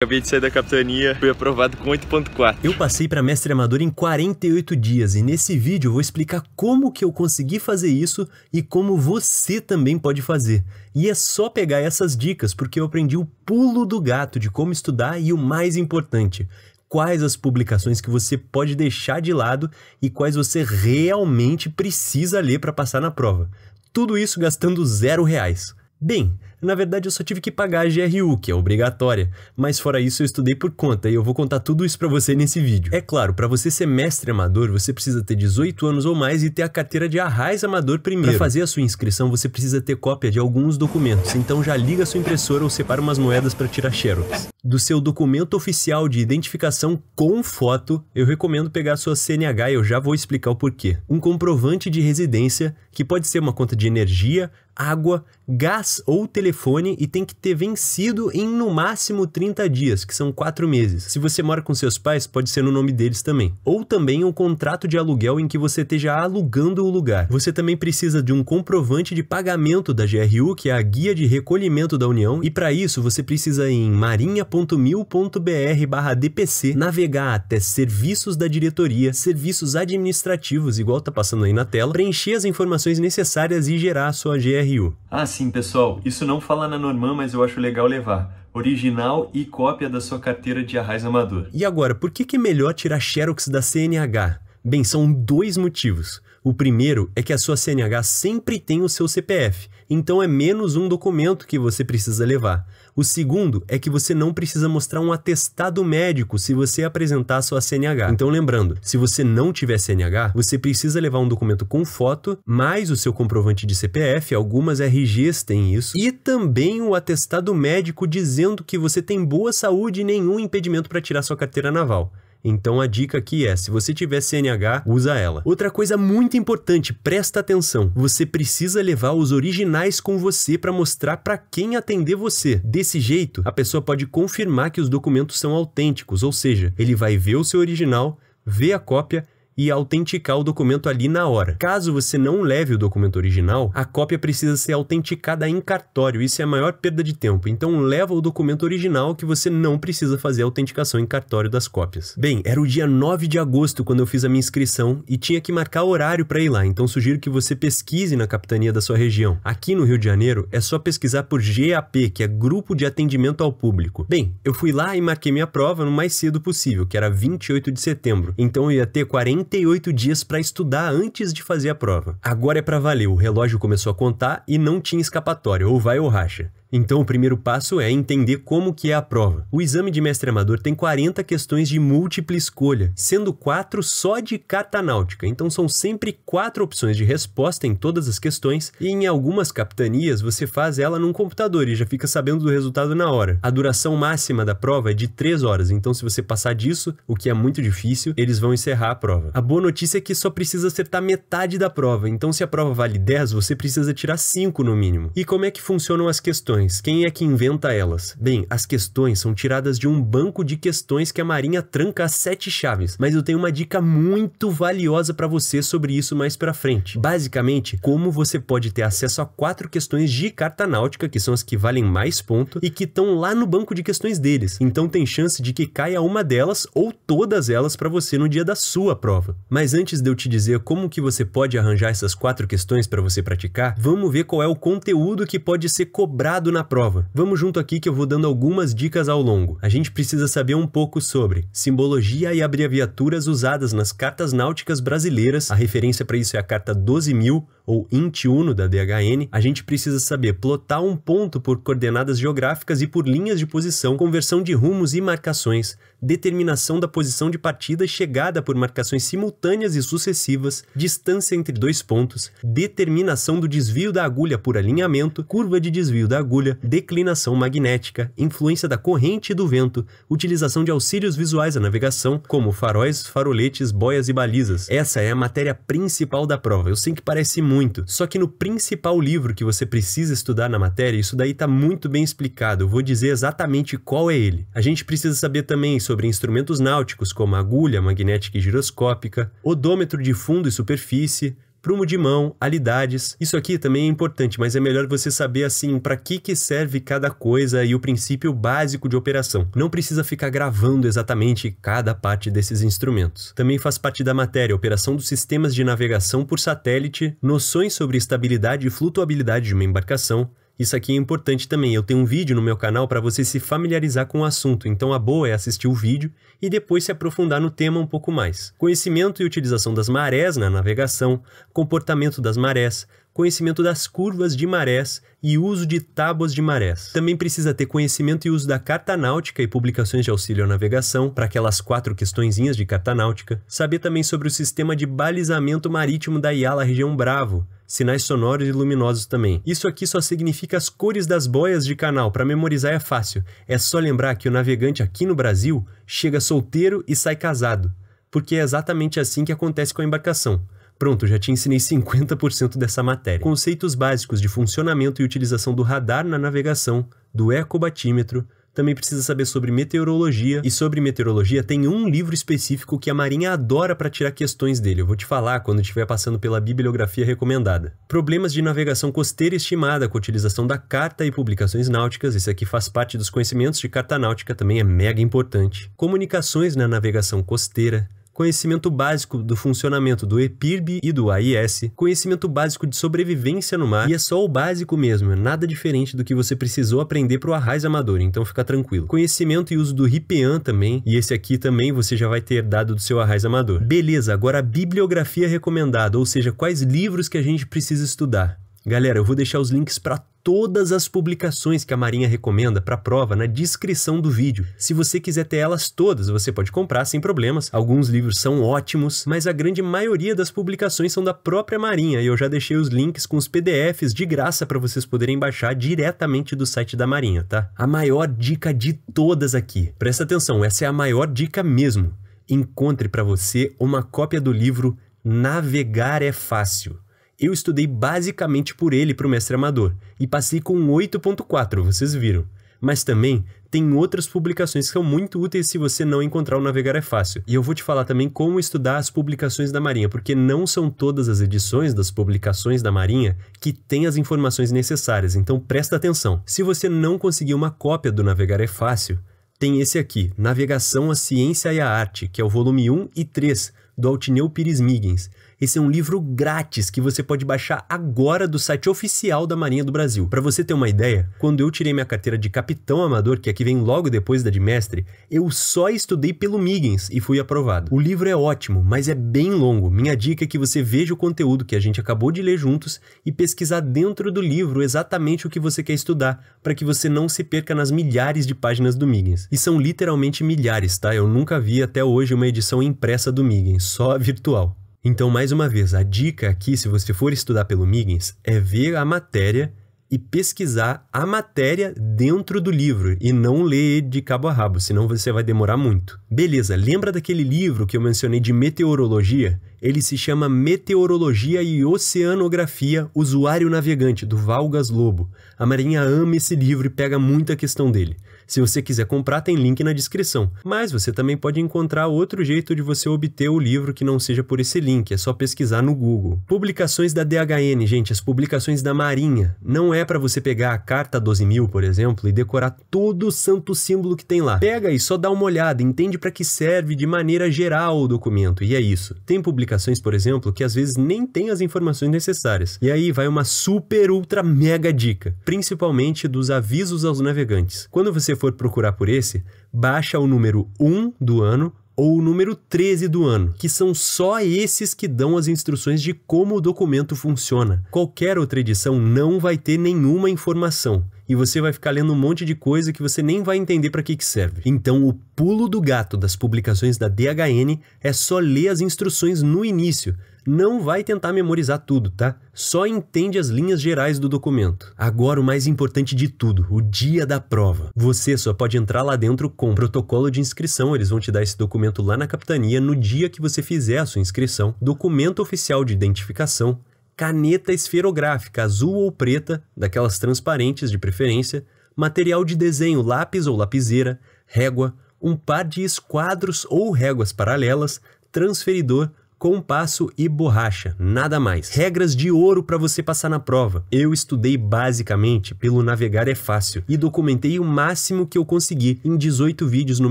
Acabei de sair da capitania, fui aprovado com 8.4. Eu passei para mestre amador em 48 dias e nesse vídeo eu vou explicar como que eu consegui fazer isso e como você também pode fazer. E é só pegar essas dicas porque eu aprendi o pulo do gato de como estudar e o mais importante, quais as publicações que você pode deixar de lado e quais você realmente precisa ler para passar na prova. Tudo isso gastando zero reais. Bem, na verdade, eu só tive que pagar a GRU, que é obrigatória, mas fora isso eu estudei por conta e eu vou contar tudo isso para você nesse vídeo. É claro, para você ser mestre amador, você precisa ter 18 anos ou mais e ter a carteira de Arraiz Amador primeiro. Para fazer a sua inscrição, você precisa ter cópia de alguns documentos, então já liga sua impressora ou separa umas moedas para tirar xerox. Do seu documento oficial de identificação com foto, eu recomendo pegar sua CNH e eu já vou explicar o porquê. Um comprovante de residência, que pode ser uma conta de energia, água, gás ou telefone e tem que ter vencido em no máximo 30 dias, que são 4 meses. Se você mora com seus pais, pode ser no nome deles também. Ou também um contrato de aluguel em que você esteja alugando o lugar. Você também precisa de um comprovante de pagamento da GRU, que é a Guia de Recolhimento da União, e para isso você precisa ir em marinha.mil.br/dpc, navegar até serviços da diretoria, serviços administrativos, igual tá passando aí na tela, preencher as informações necessárias e gerar a sua GRU. Ah, Assim, pessoal, isso não fala na Norman, mas eu acho legal levar. Original e cópia da sua carteira de arraiz amador. E agora, por que, que é melhor tirar xerox da CNH? Bem, são dois motivos. O primeiro é que a sua CNH sempre tem o seu CPF, então é menos um documento que você precisa levar. O segundo é que você não precisa mostrar um atestado médico se você apresentar sua CNH. Então lembrando, se você não tiver CNH, você precisa levar um documento com foto, mais o seu comprovante de CPF, algumas RGs têm isso, e também o atestado médico dizendo que você tem boa saúde e nenhum impedimento para tirar sua carteira naval. Então a dica aqui é, se você tiver CNH, usa ela. Outra coisa muito importante, presta atenção. Você precisa levar os originais com você para mostrar para quem atender você. Desse jeito, a pessoa pode confirmar que os documentos são autênticos, ou seja, ele vai ver o seu original, ver a cópia e autenticar o documento ali na hora. Caso você não leve o documento original, a cópia precisa ser autenticada em cartório. Isso é a maior perda de tempo. Então leva o documento original que você não precisa fazer a autenticação em cartório das cópias. Bem, era o dia 9 de agosto quando eu fiz a minha inscrição e tinha que marcar horário para ir lá, então sugiro que você pesquise na capitania da sua região. Aqui no Rio de Janeiro é só pesquisar por GAP, que é Grupo de Atendimento ao Público. Bem, eu fui lá e marquei minha prova no mais cedo possível, que era 28 de setembro. Então eu ia ter 40 48 dias para estudar antes de fazer a prova. Agora é para valer, o relógio começou a contar e não tinha escapatória, ou vai ou racha. Então o primeiro passo é entender como que é a prova. O exame de mestre amador tem 40 questões de múltipla escolha, sendo quatro só de catanáutica. Então são sempre quatro opções de resposta em todas as questões e em algumas capitanias você faz ela num computador e já fica sabendo do resultado na hora. A duração máxima da prova é de 3 horas, então se você passar disso, o que é muito difícil, eles vão encerrar a prova. A boa notícia é que só precisa acertar metade da prova, então se a prova vale 10, você precisa tirar 5 no mínimo. E como é que funcionam as questões? questões. Quem é que inventa elas? Bem, as questões são tiradas de um banco de questões que a Marinha tranca as sete chaves, mas eu tenho uma dica muito valiosa para você sobre isso mais para frente. Basicamente, como você pode ter acesso a quatro questões de carta náutica, que são as que valem mais ponto e que estão lá no banco de questões deles. Então tem chance de que caia uma delas ou todas elas para você no dia da sua prova. Mas antes de eu te dizer como que você pode arranjar essas quatro questões para você praticar, vamos ver qual é o conteúdo que pode ser cobrado na prova. Vamos junto aqui que eu vou dando algumas dicas ao longo. A gente precisa saber um pouco sobre simbologia e abreviaturas usadas nas cartas náuticas brasileiras. A referência para isso é a carta 12.000 ou int1 da DHN, a gente precisa saber plotar um ponto por coordenadas geográficas e por linhas de posição, conversão de rumos e marcações, determinação da posição de partida e chegada por marcações simultâneas e sucessivas, distância entre dois pontos, determinação do desvio da agulha por alinhamento, curva de desvio da agulha, declinação magnética, influência da corrente e do vento, utilização de auxílios visuais à navegação, como faróis, faroletes, boias e balizas. Essa é a matéria principal da prova. Eu sei que parece muito muito. Só que no principal livro que você precisa estudar na matéria, isso daí está muito bem explicado. Eu vou dizer exatamente qual é ele. A gente precisa saber também sobre instrumentos náuticos como agulha magnética e giroscópica, odômetro de fundo e superfície, prumo de mão, alidades. Isso aqui também é importante, mas é melhor você saber assim para que que serve cada coisa e o princípio básico de operação. Não precisa ficar gravando exatamente cada parte desses instrumentos. Também faz parte da matéria operação dos sistemas de navegação por satélite, noções sobre estabilidade e flutuabilidade de uma embarcação, isso aqui é importante também. Eu tenho um vídeo no meu canal para você se familiarizar com o assunto, então a boa é assistir o vídeo e depois se aprofundar no tema um pouco mais. Conhecimento e utilização das marés na navegação, comportamento das marés, conhecimento das curvas de marés e uso de tábuas de marés. Também precisa ter conhecimento e uso da carta náutica e publicações de auxílio à navegação, para aquelas quatro questõezinhas de carta náutica. Saber também sobre o sistema de balizamento marítimo da Iala região Bravo, sinais sonoros e luminosos também. Isso aqui só significa as cores das boias de canal, para memorizar é fácil. É só lembrar que o navegante aqui no Brasil chega solteiro e sai casado, porque é exatamente assim que acontece com a embarcação. Pronto, já te ensinei 50% dessa matéria. Conceitos básicos de funcionamento e utilização do radar na navegação, do ecobatímetro, também precisa saber sobre meteorologia. E sobre meteorologia tem um livro específico que a Marinha adora para tirar questões dele. Eu vou te falar quando estiver passando pela bibliografia recomendada. Problemas de navegação costeira estimada com a utilização da carta e publicações náuticas. Esse aqui faz parte dos conhecimentos de carta náutica, também é mega importante. Comunicações na navegação costeira conhecimento básico do funcionamento do EPIRB e do AIS, conhecimento básico de sobrevivência no mar, e é só o básico mesmo, é nada diferente do que você precisou aprender para o Arraiz Amador, então fica tranquilo. Conhecimento e uso do Ripean também, e esse aqui também você já vai ter dado do seu Arraiz Amador. Beleza, agora a bibliografia recomendada, ou seja, quais livros que a gente precisa estudar. Galera, eu vou deixar os links para todas as publicações que a Marinha recomenda para a prova na descrição do vídeo. Se você quiser ter elas todas, você pode comprar sem problemas. Alguns livros são ótimos, mas a grande maioria das publicações são da própria Marinha e eu já deixei os links com os PDFs de graça para vocês poderem baixar diretamente do site da Marinha, tá? A maior dica de todas aqui. Presta atenção, essa é a maior dica mesmo. Encontre para você uma cópia do livro Navegar é Fácil eu estudei basicamente por ele para o mestre amador e passei com 8.4, vocês viram. Mas também tem outras publicações que são muito úteis se você não encontrar o Navegar é Fácil. E eu vou te falar também como estudar as publicações da Marinha, porque não são todas as edições das publicações da Marinha que têm as informações necessárias, então presta atenção. Se você não conseguir uma cópia do Navegar é Fácil, tem esse aqui, Navegação, a Ciência e a Arte, que é o volume 1 e 3, do Altineu Pires Migens. Esse é um livro grátis que você pode baixar agora do site oficial da Marinha do Brasil. Para você ter uma ideia, quando eu tirei minha carteira de capitão amador, que é aqui vem logo depois da de mestre, eu só estudei pelo Miggins e fui aprovado. O livro é ótimo, mas é bem longo. Minha dica é que você veja o conteúdo que a gente acabou de ler juntos e pesquisar dentro do livro exatamente o que você quer estudar, para que você não se perca nas milhares de páginas do Miggins. E são literalmente milhares, tá? Eu nunca vi até hoje uma edição impressa do Miggins, só a virtual. Então, mais uma vez, a dica aqui, se você for estudar pelo Miggins, é ver a matéria e pesquisar a matéria dentro do livro e não ler de cabo a rabo, senão você vai demorar muito. Beleza, lembra daquele livro que eu mencionei de meteorologia? Ele se chama Meteorologia e Oceanografia Usuário Navegante, do Valgas Lobo. A Marinha ama esse livro e pega muita questão dele. Se você quiser comprar, tem link na descrição. Mas você também pode encontrar outro jeito de você obter o livro que não seja por esse link, é só pesquisar no Google. Publicações da DHN, gente, as publicações da Marinha. Não é para você pegar a Carta 12 mil, por exemplo, e decorar todo o santo símbolo que tem lá. Pega e só dá uma olhada, entende para que serve de maneira geral o documento, e é isso. Tem publicações, por exemplo, que às vezes nem tem as informações necessárias. E aí vai uma super, ultra, mega dica, principalmente dos avisos aos navegantes. Quando você for procurar por esse, baixa o número 1 do ano ou o número 13 do ano, que são só esses que dão as instruções de como o documento funciona. Qualquer outra edição não vai ter nenhuma informação e você vai ficar lendo um monte de coisa que você nem vai entender para que, que serve. Então, o pulo do gato das publicações da DHN é só ler as instruções no início, não vai tentar memorizar tudo, tá? Só entende as linhas gerais do documento. Agora o mais importante de tudo, o dia da prova. Você só pode entrar lá dentro com protocolo de inscrição, eles vão te dar esse documento lá na capitania no dia que você fizer a sua inscrição, documento oficial de identificação, caneta esferográfica azul ou preta, daquelas transparentes de preferência, material de desenho lápis ou lapiseira, régua, um par de esquadros ou réguas paralelas, transferidor, compasso e borracha, nada mais. Regras de ouro para você passar na prova. Eu estudei basicamente pelo Navegar é Fácil e documentei o máximo que eu consegui em 18 vídeos no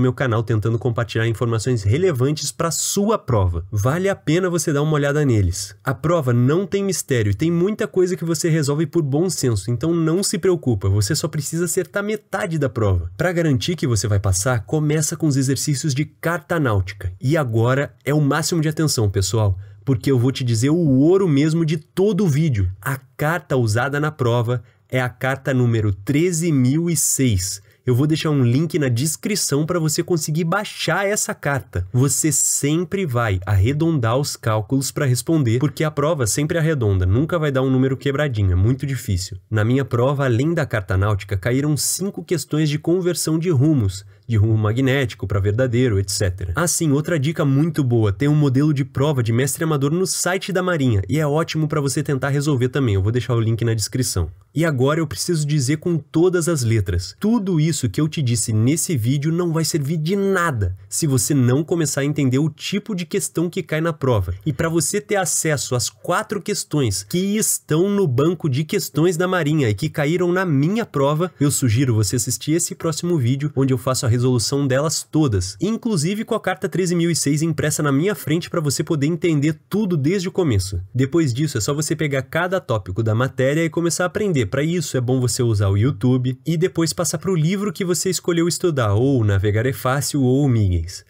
meu canal tentando compartilhar informações relevantes para sua prova. Vale a pena você dar uma olhada neles. A prova não tem mistério, tem muita coisa que você resolve por bom senso, então não se preocupa, você só precisa acertar metade da prova. Para garantir que você vai passar, começa com os exercícios de carta náutica. E agora é o máximo de atenção, pessoal, porque eu vou te dizer o ouro mesmo de todo o vídeo. A carta usada na prova é a carta número 13006. Eu vou deixar um link na descrição para você conseguir baixar essa carta. Você sempre vai arredondar os cálculos para responder, porque a prova sempre arredonda, nunca vai dar um número quebradinho, é muito difícil. Na minha prova, além da carta náutica, caíram cinco questões de conversão de rumos, de rumo magnético para verdadeiro, etc. Assim, outra dica muito boa, tem um modelo de prova de mestre amador no site da Marinha e é ótimo para você tentar resolver também, eu vou deixar o link na descrição. E agora eu preciso dizer com todas as letras, tudo isso que eu te disse nesse vídeo não vai servir de nada se você não começar a entender o tipo de questão que cai na prova. E para você ter acesso às quatro questões que estão no banco de questões da Marinha e que caíram na minha prova, eu sugiro você assistir esse próximo vídeo onde eu faço a resolução delas todas, inclusive com a carta 13006 impressa na minha frente para você poder entender tudo desde o começo. Depois disso, é só você pegar cada tópico da matéria e começar a aprender. Para isso, é bom você usar o YouTube e depois passar para o livro que você escolheu estudar, ou Navegar é Fácil ou Miggins.